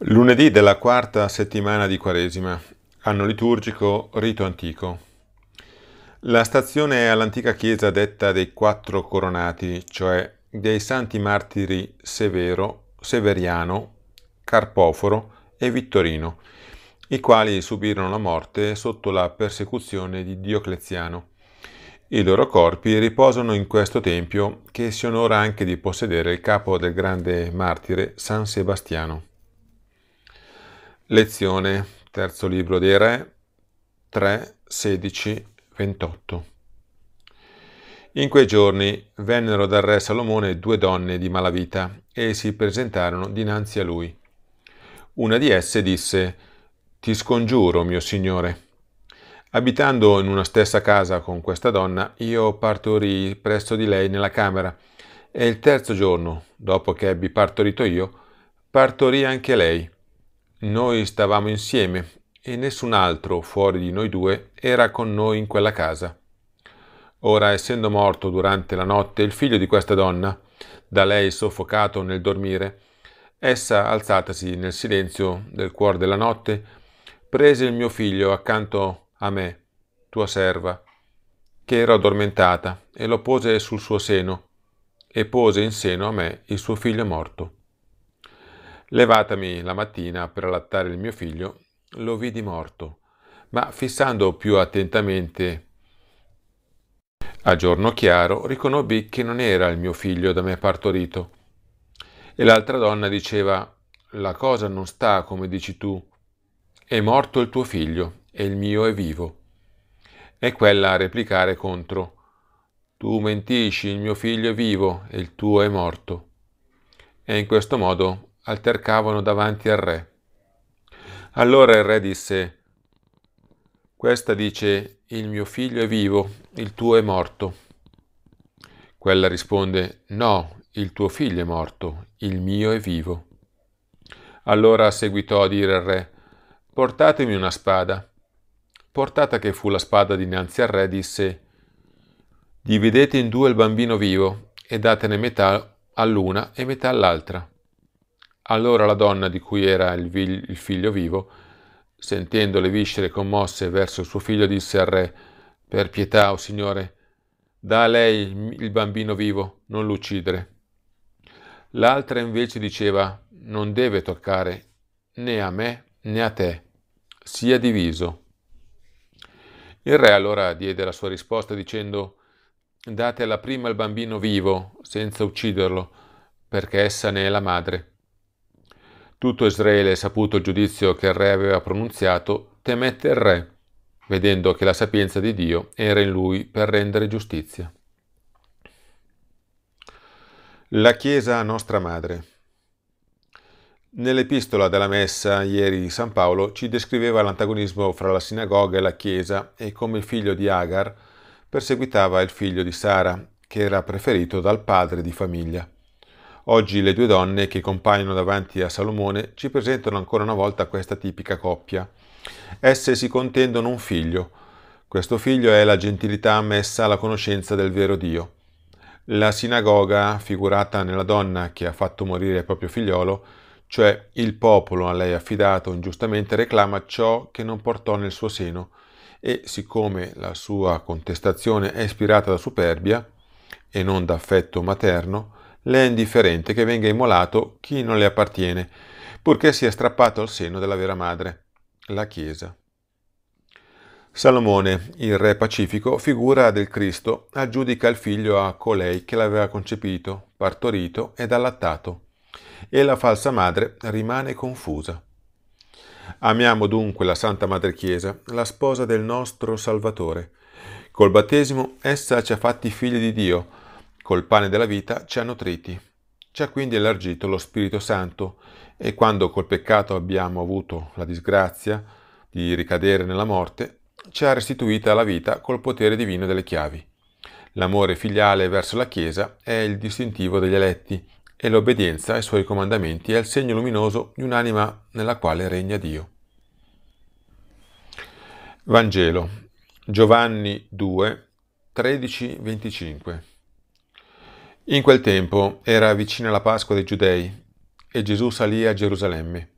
Lunedì della quarta settimana di Quaresima, anno liturgico, rito antico. La stazione è all'antica chiesa detta dei quattro coronati, cioè dei santi martiri Severo, Severiano, Carpoforo e Vittorino, i quali subirono la morte sotto la persecuzione di Diocleziano. I loro corpi riposano in questo tempio che si onora anche di possedere il capo del grande martire San Sebastiano. Lezione, terzo libro dei Re, 3, 16, 28. In quei giorni vennero dal re Salomone due donne di malavita e si presentarono dinanzi a lui. Una di esse disse, Ti scongiuro, mio signore. Abitando in una stessa casa con questa donna, io partorii presso di lei nella camera e il terzo giorno, dopo che ebbi partorito io, partorì anche lei noi stavamo insieme e nessun altro fuori di noi due era con noi in quella casa. Ora, essendo morto durante la notte il figlio di questa donna, da lei soffocato nel dormire, essa, alzatasi nel silenzio del cuore della notte, prese il mio figlio accanto a me, tua serva, che era addormentata, e lo pose sul suo seno, e pose in seno a me il suo figlio morto. Levatami la mattina per allattare il mio figlio, lo vidi morto, ma fissando più attentamente a giorno chiaro riconobbi che non era il mio figlio da me partorito. E l'altra donna diceva, la cosa non sta come dici tu, è morto il tuo figlio e il mio è vivo. E quella a replicare contro, tu mentisci, il mio figlio è vivo e il tuo è morto. E in questo modo altercavano davanti al re. Allora il re disse, questa dice, il mio figlio è vivo, il tuo è morto. Quella risponde, no, il tuo figlio è morto, il mio è vivo. Allora seguitò a dire al re, portatemi una spada. Portata che fu la spada dinanzi al re, disse, dividete in due il bambino vivo e datene metà all'una e metà all'altra. Allora la donna di cui era il, vi- il figlio vivo, sentendo le viscere commosse verso il suo figlio, disse al re, per pietà, o oh signore, da a lei il bambino vivo, non l'uccidere. L'altra invece diceva, non deve toccare né a me né a te, sia diviso. Il re allora diede la sua risposta dicendo, date alla prima il bambino vivo, senza ucciderlo, perché essa ne è la madre. Tutto Israele, saputo il giudizio che il re aveva pronunziato, temette il re, vedendo che la sapienza di Dio era in lui per rendere giustizia. La Chiesa nostra madre. Nell'epistola della messa ieri di San Paolo ci descriveva l'antagonismo fra la sinagoga e la Chiesa e come il figlio di Agar perseguitava il figlio di Sara, che era preferito dal padre di famiglia. Oggi le due donne che compaiono davanti a Salomone ci presentano ancora una volta questa tipica coppia. Esse si contendono un figlio. Questo figlio è la gentilità messa alla conoscenza del vero Dio. La sinagoga, figurata nella donna che ha fatto morire il proprio figliolo, cioè il popolo a lei affidato ingiustamente reclama ciò che non portò nel suo seno e siccome la sua contestazione è ispirata da superbia e non da affetto materno, le è indifferente che venga immolato chi non le appartiene, purché sia strappato al seno della vera madre, la Chiesa. Salomone, il re pacifico, figura del Cristo, aggiudica il figlio a colei che l'aveva concepito, partorito ed allattato, e la falsa madre rimane confusa. Amiamo dunque la Santa Madre Chiesa, la sposa del nostro Salvatore. Col battesimo essa ci ha fatti figli di Dio, col pane della vita ci ha nutriti. Ci ha quindi allargito lo Spirito Santo e quando col peccato abbiamo avuto la disgrazia di ricadere nella morte, ci ha restituita la vita col potere divino delle chiavi. L'amore filiale verso la Chiesa è il distintivo degli eletti e l'obbedienza ai suoi comandamenti è il segno luminoso di un'anima nella quale regna Dio. Vangelo Giovanni 2, 13-25 in quel tempo era vicina la Pasqua dei Giudei e Gesù salì a Gerusalemme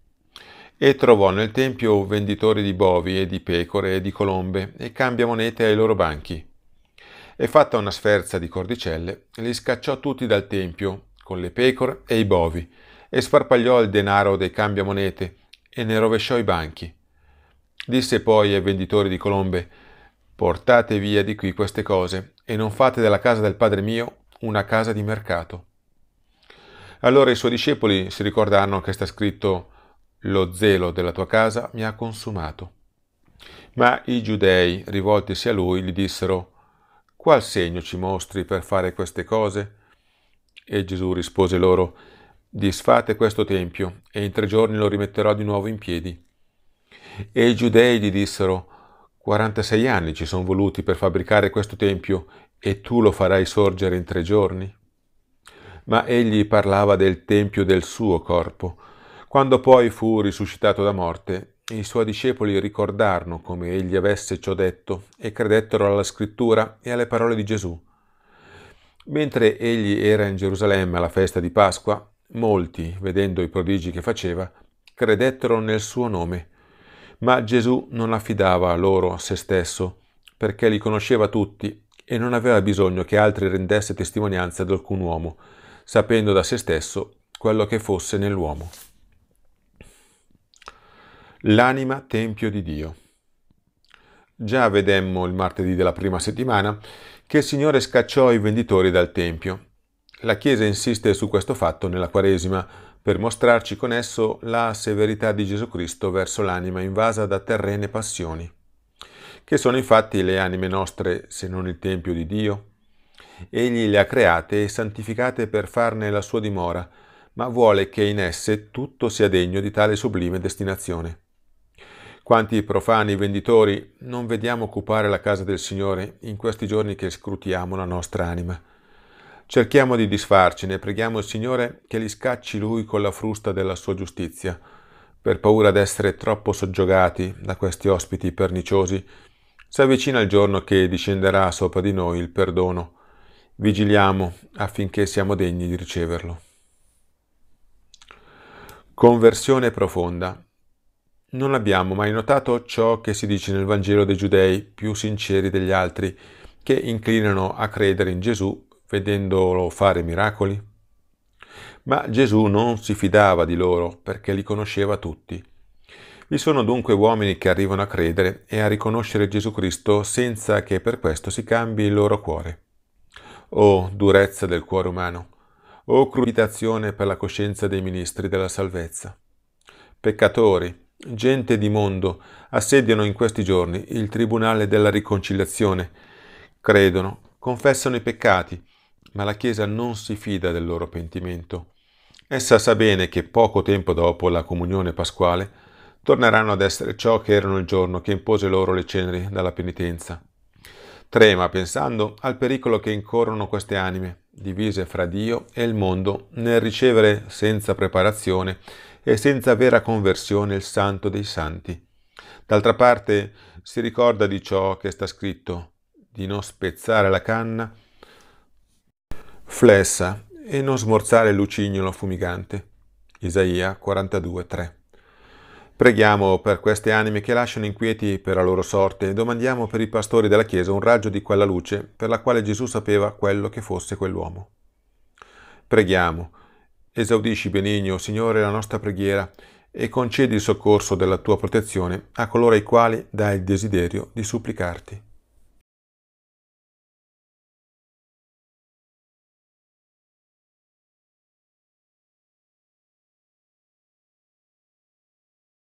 e trovò nel Tempio venditori di bovi e di pecore e di colombe e cambia monete ai loro banchi. E fatta una sferza di cordicelle, li scacciò tutti dal Tempio, con le pecore e i bovi, e sparpagliò il denaro dei cambiamonete e ne rovesciò i banchi. Disse poi ai venditori di colombe, Portate via di qui queste cose e non fate della casa del Padre mio una casa di mercato. Allora i suoi discepoli si ricordarono che sta scritto lo zelo della tua casa mi ha consumato. Ma i giudei, rivoltisi a lui, gli dissero Qual segno ci mostri per fare queste cose? E Gesù rispose loro Disfate questo tempio, e in tre giorni lo rimetterò di nuovo in piedi. E i giudei gli dissero 46 anni ci sono voluti per fabbricare questo tempio e tu lo farai sorgere in tre giorni? Ma egli parlava del tempio del suo corpo. Quando poi fu risuscitato da morte, i suoi discepoli ricordarono come egli avesse ciò detto e credettero alla scrittura e alle parole di Gesù. Mentre egli era in Gerusalemme alla festa di Pasqua, molti, vedendo i prodigi che faceva, credettero nel suo nome. Ma Gesù non affidava loro a se stesso, perché li conosceva tutti e non aveva bisogno che altri rendesse testimonianza ad alcun uomo, sapendo da se stesso quello che fosse nell'uomo. L'anima tempio di Dio. Già vedemmo il martedì della prima settimana che il Signore scacciò i venditori dal tempio. La Chiesa insiste su questo fatto nella Quaresima per mostrarci con esso la severità di Gesù Cristo verso l'anima invasa da terrene passioni che sono infatti le anime nostre se non il Tempio di Dio? Egli le ha create e santificate per farne la sua dimora, ma vuole che in esse tutto sia degno di tale sublime destinazione. Quanti profani venditori non vediamo occupare la casa del Signore in questi giorni che scrutiamo la nostra anima. Cerchiamo di disfarcene e preghiamo il Signore che li scacci Lui con la frusta della sua giustizia, per paura d'essere troppo soggiogati da questi ospiti perniciosi si avvicina il giorno che discenderà sopra di noi il perdono. Vigiliamo affinché siamo degni di riceverlo. Conversione profonda. Non abbiamo mai notato ciò che si dice nel Vangelo dei Giudei, più sinceri degli altri, che inclinano a credere in Gesù vedendolo fare miracoli? Ma Gesù non si fidava di loro perché li conosceva tutti vi sono dunque uomini che arrivano a credere e a riconoscere Gesù Cristo senza che per questo si cambi il loro cuore. Oh durezza del cuore umano! Oh cruditazione per la coscienza dei ministri della salvezza! Peccatori, gente di mondo, assediano in questi giorni il Tribunale della Riconciliazione. Credono, confessano i peccati, ma la Chiesa non si fida del loro pentimento. Essa sa bene che poco tempo dopo la comunione pasquale torneranno ad essere ciò che erano il giorno che impose loro le ceneri dalla penitenza. Trema pensando al pericolo che incorrono queste anime, divise fra Dio e il mondo, nel ricevere senza preparazione e senza vera conversione il santo dei santi. D'altra parte si ricorda di ciò che sta scritto, di non spezzare la canna flessa e non smorzare il lucignolo fumigante. Isaia 42, 3. Preghiamo per queste anime che lasciano inquieti per la loro sorte e domandiamo per i pastori della Chiesa un raggio di quella luce per la quale Gesù sapeva quello che fosse quell'uomo. Preghiamo, esaudisci benigno, Signore, la nostra preghiera e concedi il soccorso della tua protezione a coloro ai quali dai il desiderio di supplicarti.